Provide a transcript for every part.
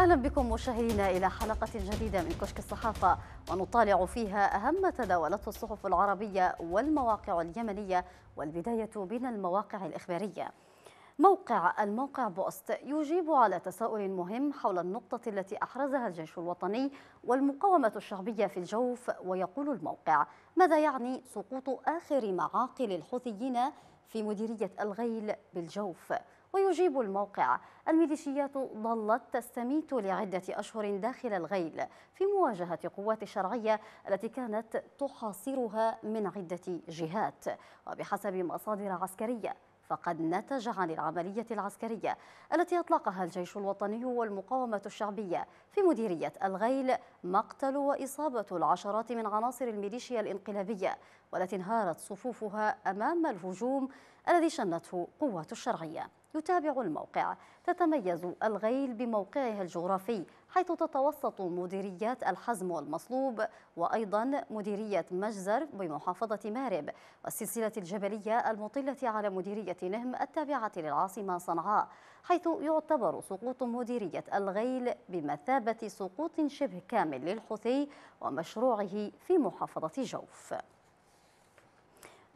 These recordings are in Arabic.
أهلا بكم مشاهدينا إلى حلقة جديدة من كشك الصحافة ونطالع فيها أهم ما تداولته الصحف العربية والمواقع اليمنية والبداية بين المواقع الإخبارية موقع الموقع بوست يجيب على تساؤل مهم حول النقطة التي أحرزها الجيش الوطني والمقاومة الشعبية في الجوف ويقول الموقع ماذا يعني سقوط آخر معاقل الحوثيين في مديرية الغيل بالجوف؟ ويجيب الموقع الميليشيات ظلت تستميت لعدة أشهر داخل الغيل في مواجهة قوات الشرعية التي كانت تحاصرها من عدة جهات وبحسب مصادر عسكرية فقد نتج عن العملية العسكرية التي أطلقها الجيش الوطني والمقاومة الشعبية في مديرية الغيل مقتل وإصابة العشرات من عناصر الميليشيا الانقلابية والتي انهارت صفوفها أمام الهجوم الذي شنته قوات الشرعية يتابع الموقع تتميز الغيل بموقعها الجغرافي حيث تتوسط مديريات الحزم والمصلوب وأيضا مديرية مجزر بمحافظة مارب والسلسلة الجبلية المطلة على مديرية نهم التابعة للعاصمة صنعاء حيث يعتبر سقوط مديرية الغيل بمثابة سقوط شبه كامل للحوثي ومشروعه في محافظة جوف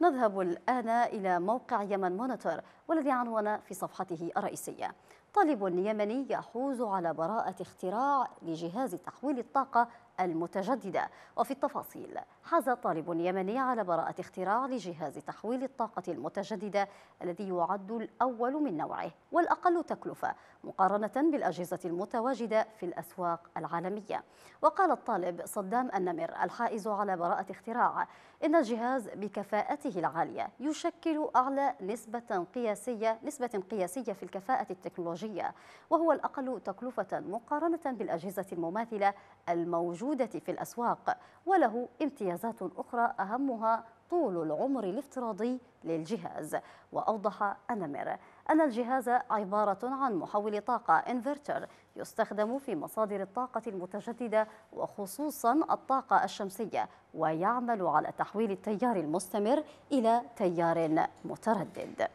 نذهب الآن إلى موقع يمن مونيتور والذي عنون في صفحته الرئيسية طالب يمني يحوز على براءة اختراع لجهاز تحويل الطاقة المتجددة وفي التفاصيل حاز طالب يمني على براءة اختراع لجهاز تحويل الطاقة المتجددة الذي يعد الأول من نوعه والأقل تكلفة مقارنة بالأجهزة المتواجدة في الأسواق العالمية وقال الطالب صدام النمر الحائز على براءة اختراع إن الجهاز بكفاءته العالية يشكل أعلى نسبة قياسية نسبة قياسية في الكفاءة التكنولوجية وهو الأقل تكلفة مقارنة بالأجهزة المماثلة الموجودة في الأسواق وله امتيازات أخرى أهمها طول العمر الافتراضي للجهاز وأوضح النمر أن الجهاز عبارة عن محول طاقة انفرتر يستخدم في مصادر الطاقة المتجددة وخصوصا الطاقة الشمسية ويعمل على تحويل التيار المستمر إلى تيار متردد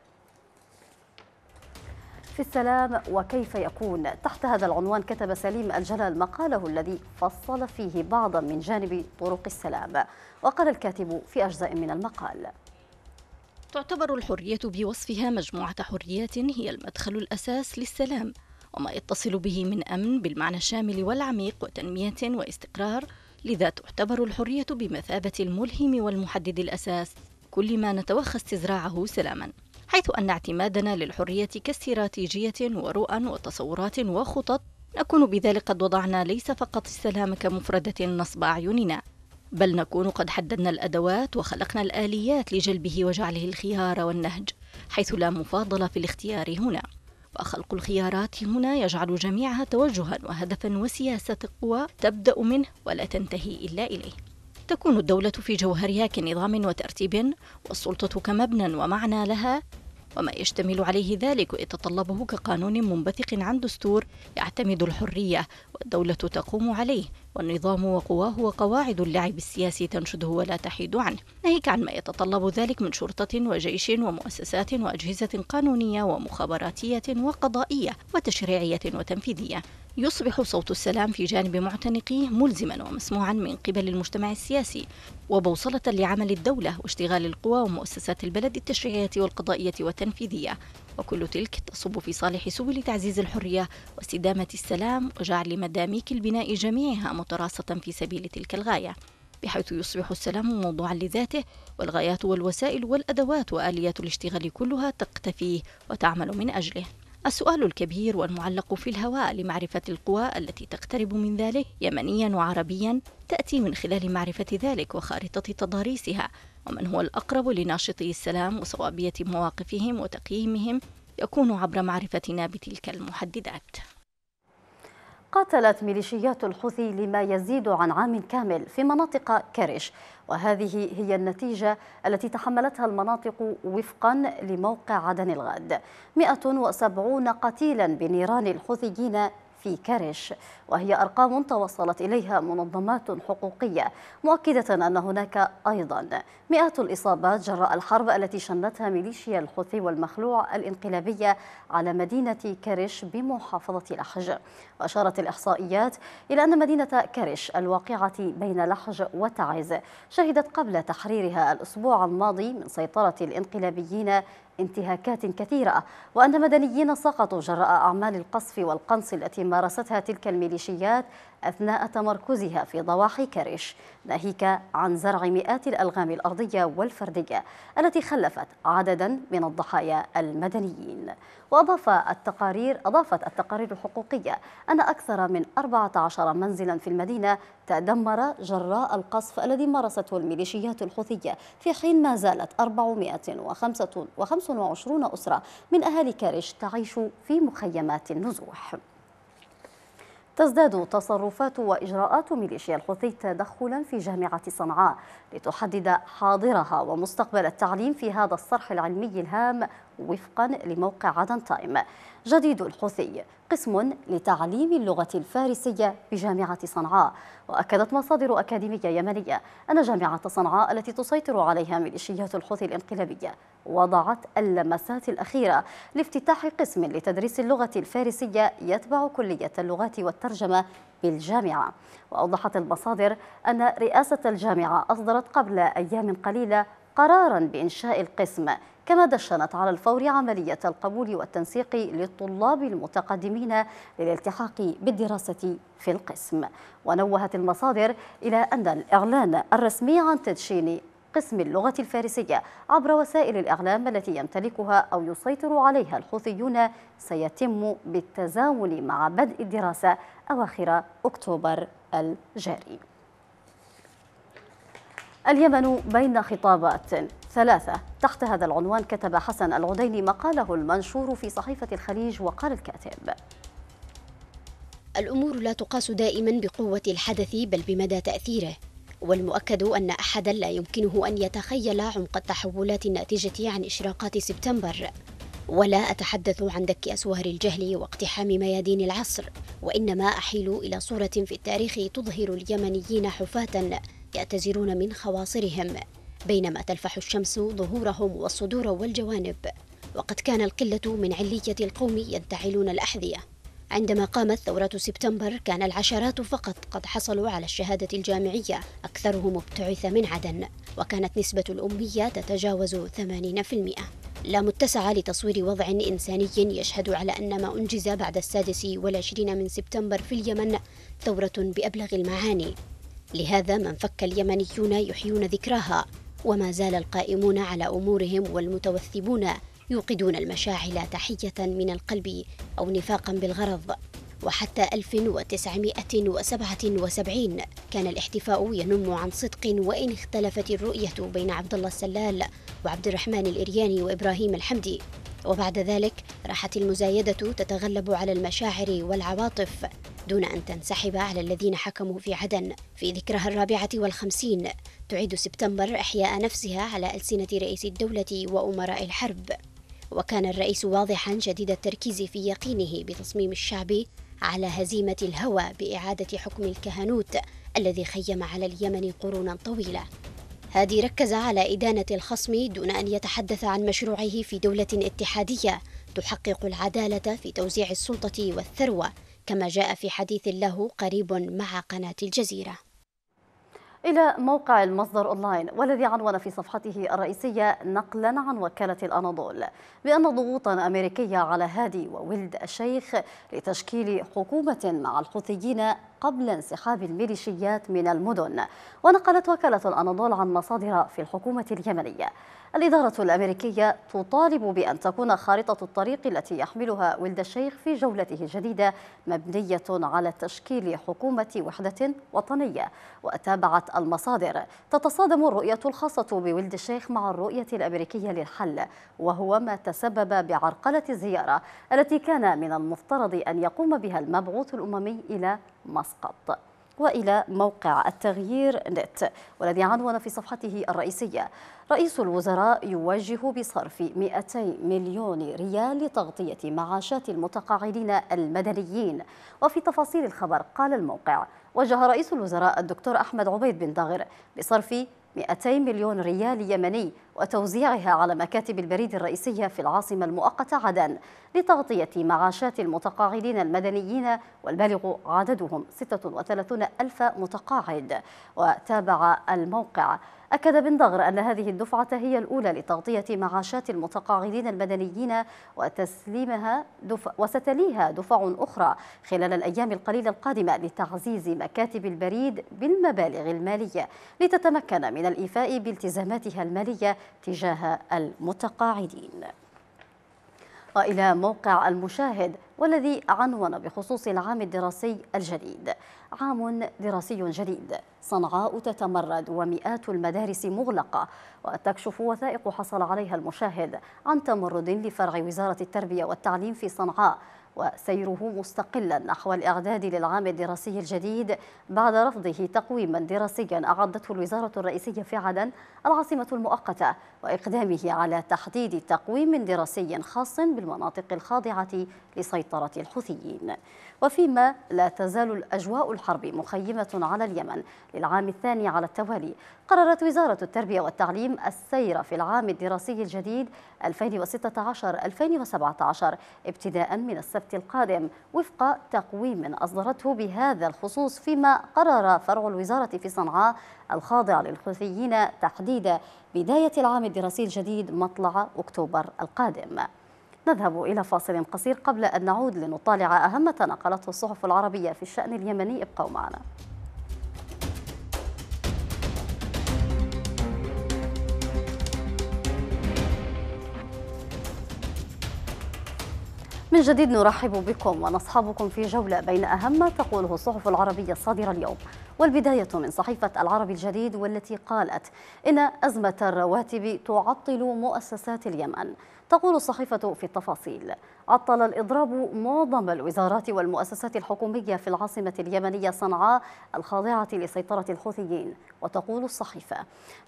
في السلام وكيف يكون تحت هذا العنوان كتب سليم الجلال مقاله الذي فصل فيه بعضا من جانب طرق السلام وقال الكاتب في أجزاء من المقال تعتبر الحرية بوصفها مجموعة حريات هي المدخل الأساس للسلام وما يتصل به من أمن بالمعنى الشامل والعميق وتنمية واستقرار لذا تعتبر الحرية بمثابة الملهم والمحدد الأساس كل ما نتوخى استزراعه سلاما حيث أن اعتمادنا للحرية كاستراتيجية ورؤى وتصورات وخطط نكون بذلك قد وضعنا ليس فقط السلام كمفردة نصب أعيننا بل نكون قد حددنا الادوات وخلقنا الاليات لجلبه وجعله الخيار والنهج حيث لا مفاضله في الاختيار هنا فخلق الخيارات هنا يجعل جميعها توجها وهدفا وسياسه قوى تبدا منه ولا تنتهي الا اليه تكون الدولة في جوهرها كنظام وترتيب والسلطة كمبنى ومعنى لها وما يشتمل عليه ذلك ويتطلبه كقانون منبثق عن دستور يعتمد الحرية والدولة تقوم عليه والنظام وقواه وقواعد اللعب السياسي تنشده ولا تحيد عنه ناهيك عن ما يتطلب ذلك من شرطة وجيش ومؤسسات وأجهزة قانونية ومخابراتية وقضائية وتشريعية وتنفيذية يصبح صوت السلام في جانب معتنقيه ملزما ومسموعا من قبل المجتمع السياسي وبوصلة لعمل الدولة واشتغال القوى ومؤسسات البلد التشريعية والقضائية والتنفيذية وكل تلك تصب في صالح سبل تعزيز الحرية واستدامة السلام وجعل مداميك البناء جميعها متراصة في سبيل تلك الغاية بحيث يصبح السلام موضوعا لذاته والغايات والوسائل والأدوات وآليات الاشتغال كلها تقتفيه وتعمل من أجله السؤال الكبير والمعلق في الهواء لمعرفة القوى التي تقترب من ذلك يمنيا وعربيا تأتي من خلال معرفة ذلك وخارطة تضاريسها ومن هو الأقرب لناشطي السلام وصوابية مواقفهم وتقييمهم يكون عبر معرفتنا بتلك المحددات قاتلت ميليشيات الحوثي لما يزيد عن عام كامل في مناطق كرش وهذه هي النتيجة التي تحملتها المناطق وفقا لموقع عدن الغد 170 قتيلا بنيران الحوثيين في كرش وهي أرقام توصلت إليها منظمات حقوقية مؤكدة أن هناك أيضا مئات الإصابات جراء الحرب التي شنتها ميليشيا الحوثي والمخلوع الانقلابية على مدينة كرش بمحافظة لحج وأشارت الإحصائيات إلى أن مدينة كرش الواقعة بين لحج وتعز شهدت قبل تحريرها الأسبوع الماضي من سيطرة الانقلابيين انتهاكات كثيرة وأن مدنيين سقطوا جراء أعمال القصف والقنص التي مارستها تلك الميليشيات أثناء تمركزها في ضواحي كريش ناهيك عن زرع مئات الألغام الأرضية والفردية التي خلفت عددا من الضحايا المدنيين وأضاف التقارير أضافت التقارير الحقوقية أن أكثر من 14 منزلا في المدينة تدمر جراء القصف الذي مارسته الميليشيات الحوثية في حين ما زالت 425 أسرة من أهالي كارش تعيش في مخيمات النزوح تزداد تصرفات وإجراءات ميليشيا الحوثي تدخلا في جامعة صنعاء لتحدد حاضرها ومستقبل التعليم في هذا الصرح العلمي الهام وفقا لموقع عدن تايم جديد الحوثي قسم لتعليم اللغة الفارسية بجامعة صنعاء وأكدت مصادر أكاديمية يمنية أن جامعة صنعاء التي تسيطر عليها ميليشيات الحوثي الانقلابية وضعت اللمسات الأخيرة لافتتاح قسم لتدريس اللغة الفارسية يتبع كلية اللغات والترجمة بالجامعة وأوضحت المصادر أن رئاسة الجامعة أصدرت قبل أيام قليلة قرارا بإنشاء القسم كما دشنت على الفور عملية القبول والتنسيق للطلاب المتقدمين للالتحاق بالدراسة في القسم ونوهت المصادر إلى أن الإعلان الرسمي عن تدشين قسم اللغة الفارسية عبر وسائل الإعلام التي يمتلكها أو يسيطر عليها الحوثيون سيتم بالتزامن مع بدء الدراسة أواخر أكتوبر الجاري اليمن بين خطابات ثلاثة تحت هذا العنوان كتب حسن العديلي مقاله المنشور في صحيفة الخليج وقال الكاتب الأمور لا تقاس دائما بقوة الحدث بل بمدى تأثيره والمؤكد أن أحدا لا يمكنه أن يتخيل عمق التحولات الناتجة عن إشراقات سبتمبر ولا أتحدث عن دك أسوار الجهل واقتحام ميادين العصر وإنما أحيل إلى صورة في التاريخ تظهر اليمنيين حفاة يأتزرون من خواصرهم بينما تلفح الشمس ظهورهم والصدور والجوانب وقد كان القلة من علية القوم ينتعلون الأحذية عندما قامت ثورة سبتمبر كان العشرات فقط قد حصلوا على الشهادة الجامعية أكثرهم ابتعث من عدن وكانت نسبة الأمية تتجاوز 80% لا متسع لتصوير وضع إنساني يشهد على أن ما أنجز بعد السادس والعشرين من سبتمبر في اليمن ثورة بأبلغ المعاني لهذا ما انفك اليمنيون يحيون ذكراها وما زال القائمون على امورهم والمتوثبون يوقدون المشاعل تحيه من القلب او نفاقا بالغرض وحتى 1977 كان الاحتفاء ينم عن صدق وإن اختلفت الرؤية بين عبد الله السلال وعبد الرحمن الإرياني وإبراهيم الحمدي وبعد ذلك راحت المزايدة تتغلب على المشاعر والعواطف دون أن تنسحب على الذين حكموا في عدن في ذكرها الرابعة والخمسين تعيد سبتمبر إحياء نفسها على ألسنة رئيس الدولة وأمراء الحرب وكان الرئيس واضحا شديد التركيز في يقينه بتصميم الشعب على هزيمة الهوى بإعادة حكم الكهنوت الذي خيم على اليمن قرونا طويلة هادي ركز على إدانة الخصم دون أن يتحدث عن مشروعه في دولة اتحادية تحقق العدالة في توزيع السلطة والثروة كما جاء في حديث له قريب مع قناة الجزيرة إلى موقع المصدر أونلاين والذي عنون في صفحته الرئيسية نقلا عن وكالة الأناضول بأن ضغوطا أمريكية على هادي وولد الشيخ لتشكيل حكومة مع الحوثيين قبل انسحاب الميليشيات من المدن ونقلت وكالة الأناضول عن مصادر في الحكومة اليمنية الإدارة الأمريكية تطالب بأن تكون خارطة الطريق التي يحملها ولد الشيخ في جولته الجديدة مبنية على تشكيل حكومة وحدة وطنية وتابعت المصادر تتصادم الرؤية الخاصة بولد الشيخ مع الرؤية الأمريكية للحل وهو ما تسبب بعرقلة الزيارة التي كان من المفترض أن يقوم بها المبعوث الأممي إلى مسقط وإلى موقع التغيير نت والذي عنون في صفحته الرئيسية رئيس الوزراء يوجه بصرف 200 مليون ريال لتغطية معاشات المتقاعدين المدنيين وفي تفاصيل الخبر قال الموقع وجه رئيس الوزراء الدكتور أحمد عبيد بن داغر بصرف 200 مليون ريال يمني وتوزيعها على مكاتب البريد الرئيسية في العاصمة المؤقتة عدن لتغطية معاشات المتقاعدين المدنيين والبالغ عددهم 36 ألف متقاعد وتابع الموقع أكد بن أن هذه الدفعة هي الأولى لتغطية معاشات المتقاعدين المدنيين وتسليمها دفع وستليها دفع أخرى خلال الأيام القليلة القادمة لتعزيز مكاتب البريد بالمبالغ المالية لتتمكن من الإيفاء بالتزاماتها المالية تجاه المتقاعدين وإلى موقع المشاهد والذي عنون بخصوص العام الدراسي الجديد عام دراسي جديد صنعاء تتمرد ومئات المدارس مغلقة وتكشف وثائق حصل عليها المشاهد عن تمرد لفرع وزارة التربية والتعليم في صنعاء وسيره مستقلا نحو الإعداد للعام الدراسي الجديد بعد رفضه تقويما دراسيا أعدته الوزارة الرئيسية في عدن العاصمة المؤقتة وإقدامه على تحديد تقويم دراسي خاص بالمناطق الخاضعة لسيطرة الحوثيين وفيما لا تزال الأجواء الحرب مخيمة على اليمن للعام الثاني على التوالي قررت وزارة التربية والتعليم السير في العام الدراسي الجديد 2016-2017 ابتداء من السبت القادم وفق تقويم أصدرته بهذا الخصوص فيما قرر فرع الوزارة في صنعاء الخاضع للحوثيين تحديد بداية العام الدراسي الجديد مطلع أكتوبر القادم نذهب إلى فاصل قصير قبل أن نعود لنطالع أهم ما تناقلته الصحف العربية في الشأن اليمني ابقوا معنا من جديد نرحب بكم ونصحبكم في جولة بين أهم ما تقوله الصحف العربية الصادرة اليوم والبداية من صحيفة العرب الجديد والتي قالت إن أزمة الرواتب تعطل مؤسسات اليمن تقول الصحيفة في التفاصيل عطل الإضراب معظم الوزارات والمؤسسات الحكومية في العاصمة اليمنية صنعاء الخاضعة لسيطرة الحوثيين وتقول الصحيفة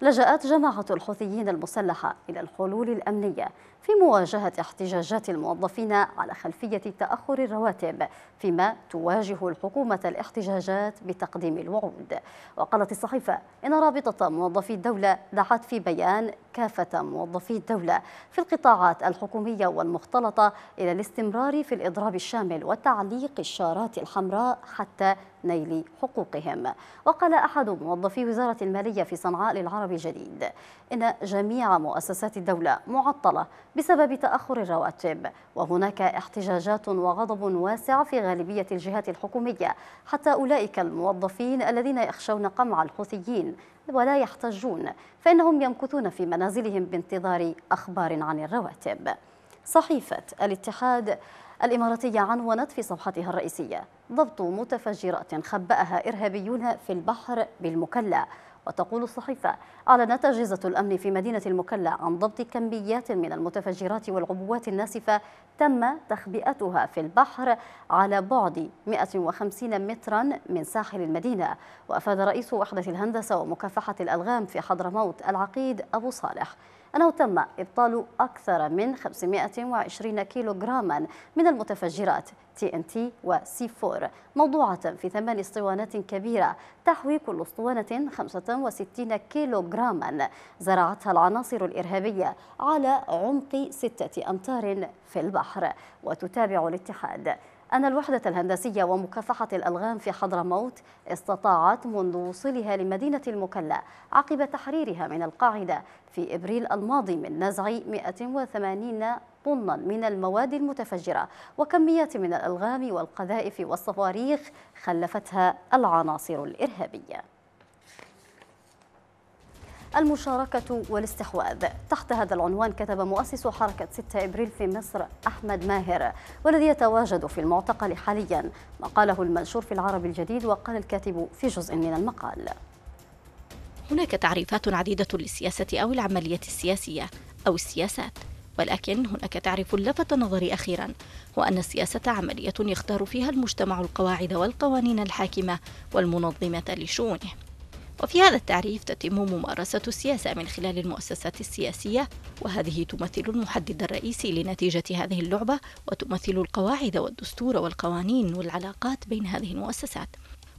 لجأت جماعة الحوثيين المسلحة إلى الحلول الأمنية في مواجهة احتجاجات الموظفين على خلفية تأخر الرواتب فيما تواجه الحكومة الاحتجاجات بتقديم الوعود وقالت الصحيفة إن رابطة موظفي الدولة دعت في بيان كافة موظفي الدولة في القطاعات الحكومية والمختلطة إلى الاستمرار في الإضراب الشامل وتعليق الشارات الحمراء حتى نيل حقوقهم وقال أحد موظفي وزارة المالية في صنعاء للعرب الجديد إن جميع مؤسسات الدولة معطلة بسبب تأخر الرواتب وهناك احتجاجات وغضب واسع في غالبية الجهات الحكومية حتى أولئك الموظفين الذين يخشون قمع الحوثيين ولا يحتجون فإنهم يمكثون في منازلهم بانتظار أخبار عن الرواتب صحيفة الاتحاد الإماراتية عنونت في صفحتها الرئيسية ضبط متفجرات خبأها إرهابيون في البحر بالمكلا وتقول الصحيفة أعلنت أجهزة الأمن في مدينة المكلا عن ضبط كميات من المتفجرات والعبوات الناسفة تم تخبئتها في البحر على بعد 150 مترا من ساحل المدينة وأفاد رئيس وحدة الهندسة ومكافحة الألغام في حضرموت العقيد أبو صالح أنه تم إبطال أكثر من 520 كيلوغراما من المتفجرات تي ان تي وسي 4 موضوعة في ثمان اسطوانات كبيرة تحوي كل اسطوانة 65 كيلوغراما زرعتها العناصر الإرهابية على عمق ستة أمتار في البحر وتتابع الاتحاد أن الوحدة الهندسية ومكافحة الألغام في حضرموت استطاعت منذ وصولها لمدينة المكلا عقب تحريرها من القاعدة في إبريل الماضي من نزع 180 طنا من المواد المتفجرة وكميات من الألغام والقذائف والصواريخ خلفتها العناصر الإرهابية المشاركة والاستحواذ تحت هذا العنوان كتب مؤسس حركة 6 إبريل في مصر أحمد ماهر والذي يتواجد في المعتقل حاليا مقاله المنشور في العرب الجديد وقال الكاتب في جزء من المقال هناك تعريفات عديدة للسياسة أو العملية السياسية أو السياسات ولكن هناك تعريف لفت نظري أخيرا هو أن السياسة عملية يختار فيها المجتمع القواعد والقوانين الحاكمة والمنظمة لشؤونه وفي هذا التعريف تتم ممارسة السياسة من خلال المؤسسات السياسية وهذه تمثل المحدد الرئيسي لنتيجة هذه اللعبة وتمثل القواعد والدستور والقوانين والعلاقات بين هذه المؤسسات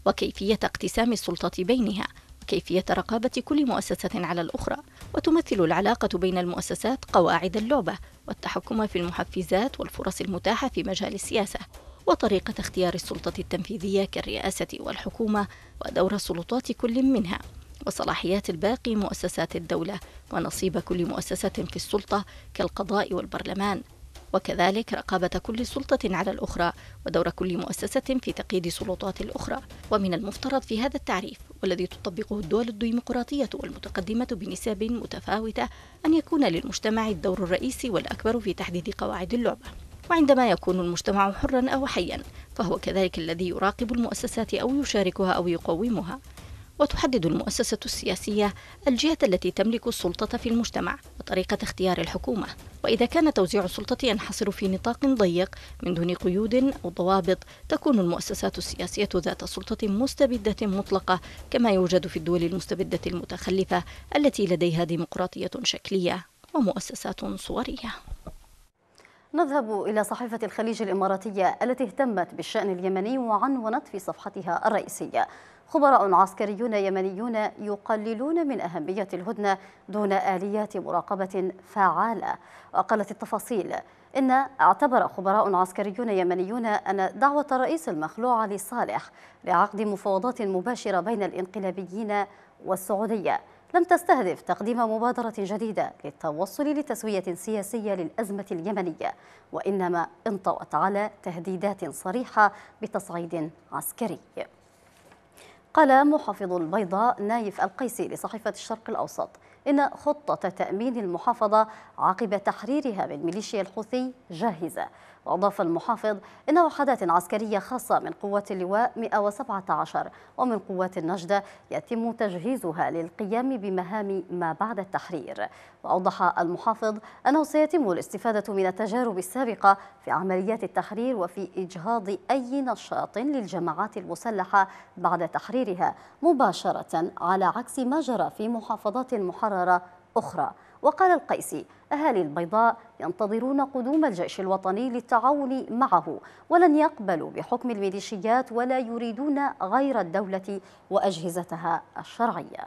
وكيفية اقتسام السلطة بينها وكيفية رقابة كل مؤسسة على الأخرى وتمثل العلاقة بين المؤسسات قواعد اللعبة والتحكم في المحفزات والفرص المتاحة في مجال السياسة وطريقة اختيار السلطة التنفيذية كالرئاسة والحكومة ودور سلطات كل منها وصلاحيات الباقي مؤسسات الدولة ونصيب كل مؤسسة في السلطة كالقضاء والبرلمان وكذلك رقابة كل سلطة على الأخرى ودور كل مؤسسة في تقييد سلطات الأخرى ومن المفترض في هذا التعريف والذي تطبقه الدول الديمقراطية والمتقدمة بنسب متفاوتة أن يكون للمجتمع الدور الرئيسي والأكبر في تحديد قواعد اللعبة وعندما يكون المجتمع حرا أو حيا فهو كذلك الذي يراقب المؤسسات أو يشاركها أو يقومها وتحدد المؤسسة السياسية الجهة التي تملك السلطة في المجتمع وطريقة اختيار الحكومة وإذا كان توزيع السلطة ينحصر في نطاق ضيق من دون قيود أو ضوابط تكون المؤسسات السياسية ذات سلطة مستبدة مطلقة كما يوجد في الدول المستبدة المتخلفة التي لديها ديمقراطية شكلية ومؤسسات صورية نذهب إلى صحيفة الخليج الإماراتية التي اهتمت بالشأن اليمني وعنونت في صفحتها الرئيسية خبراء عسكريون يمنيون يقللون من أهمية الهدنة دون آليات مراقبة فعالة وقالت التفاصيل إن اعتبر خبراء عسكريون يمنيون أن دعوة الرئيس المخلوع علي صالح لعقد مفاوضات مباشرة بين الانقلابيين والسعودية لم تستهدف تقديم مبادرة جديدة للتوصل لتسوية سياسية للأزمة اليمنية وإنما انطوت على تهديدات صريحة بتصعيد عسكري قال محافظ البيضاء نايف القيسي لصحيفة الشرق الأوسط إن خطة تأمين المحافظة عقب تحريرها من ميليشيا الحوثي جاهزة وأضاف المحافظ إن وحدات عسكرية خاصة من قوات اللواء 117 ومن قوات النجدة يتم تجهيزها للقيام بمهام ما بعد التحرير وأوضح المحافظ أنه سيتم الاستفادة من التجارب السابقة في عمليات التحرير وفي إجهاض أي نشاط للجماعات المسلحة بعد تحريرها مباشرة على عكس ما جرى في محافظات محررة أخرى وقال القيسي أهالي البيضاء ينتظرون قدوم الجيش الوطني للتعاون معه ولن يقبلوا بحكم الميليشيات ولا يريدون غير الدولة وأجهزتها الشرعية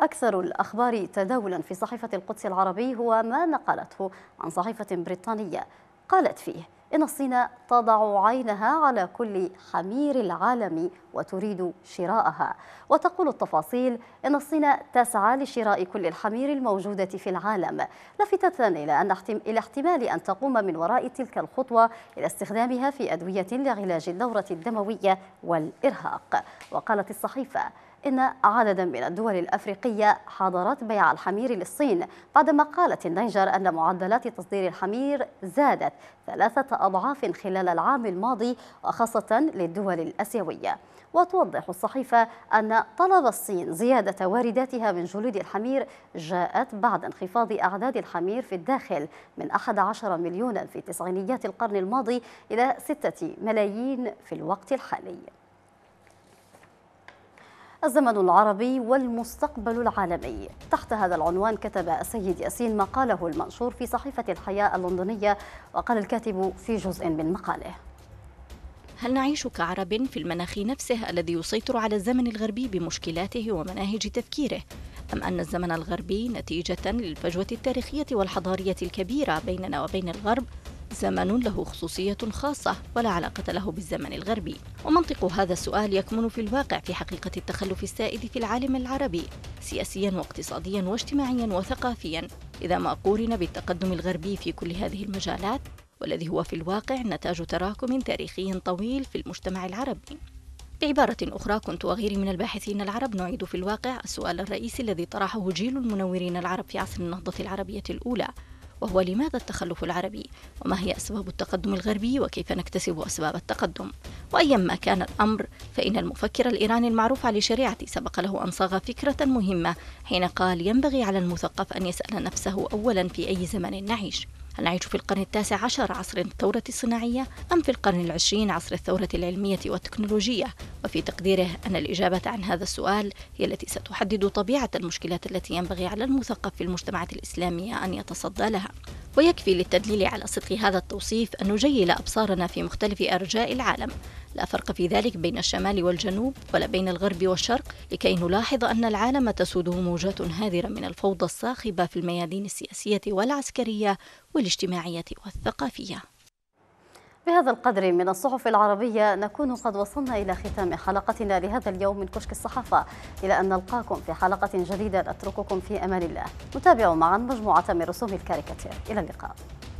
أكثر الأخبار تداولا في صحيفة القدس العربي هو ما نقلته عن صحيفة بريطانية قالت فيه إن الصين تضع عينها على كل حمير العالم وتريد شراءها وتقول التفاصيل إن الصين تسعى لشراء كل الحمير الموجودة في العالم لافتة إلى أن إلى احتمال أن تقوم من وراء تلك الخطوة إلى استخدامها في أدوية لعلاج الدورة الدموية والإرهاق وقالت الصحيفة إن عددا من الدول الأفريقية حاضرت بيع الحمير للصين بعدما قالت النيجر أن معدلات تصدير الحمير زادت ثلاثة أضعاف خلال العام الماضي وخاصة للدول الأسيوية وتوضح الصحيفة أن طلب الصين زيادة وارداتها من جلود الحمير جاءت بعد انخفاض أعداد الحمير في الداخل من 11 مليونا في تسعينيات القرن الماضي إلى 6 ملايين في الوقت الحالي الزمن العربي والمستقبل العالمي تحت هذا العنوان كتب السيد ياسين مقاله المنشور في صحيفة الحياة اللندنية وقال الكاتب في جزء من مقاله هل نعيش كعرب في المناخ نفسه الذي يسيطر على الزمن الغربي بمشكلاته ومناهج تفكيره أم أن الزمن الغربي نتيجة للفجوة التاريخية والحضارية الكبيرة بيننا وبين الغرب زمن له خصوصية خاصة ولا علاقة له بالزمن الغربي ومنطق هذا السؤال يكمن في الواقع في حقيقة التخلف السائد في العالم العربي سياسيا واقتصاديا واجتماعيا وثقافيا إذا ما قورن بالتقدم الغربي في كل هذه المجالات والذي هو في الواقع نتاج تراكم تاريخي طويل في المجتمع العربي بعبارة أخرى كنت وغيري من الباحثين العرب نعيد في الواقع السؤال الرئيسي الذي طرحه جيل المنورين العرب في عصر النهضة العربية الأولى وهو لماذا التخلف العربي وما هي أسباب التقدم الغربي وكيف نكتسب أسباب التقدم وأيما كان الأمر فإن المفكر الإيراني المعروف على شريعتي سبق له أن صاغ فكرة مهمة حين قال ينبغي على المثقف أن يسأل نفسه أولا في أي زمن نعيش هل نعيش في القرن التاسع عشر عصر الثورة الصناعية أم في القرن العشرين عصر الثورة العلمية والتكنولوجية؟ وفي تقديره أن الإجابة عن هذا السؤال هي التي ستحدد طبيعة المشكلات التي ينبغي على المثقف في المجتمعات الإسلامية أن يتصدى لها. ويكفي للتدليل على صدق هذا التوصيف أن نجيل أبصارنا في مختلف أرجاء العالم لا فرق في ذلك بين الشمال والجنوب ولا بين الغرب والشرق لكي نلاحظ أن العالم تسوده موجات هادرة من الفوضى الصاخبة في الميادين السياسية والعسكرية والاجتماعية والثقافية بهذا القدر من الصحف العربية نكون قد وصلنا إلى ختام حلقتنا لهذا اليوم من كشك الصحافة إلى أن نلقاكم في حلقة جديدة أترككم في أمان الله نتابع معا مجموعة من رسوم الكاريكاتير إلى اللقاء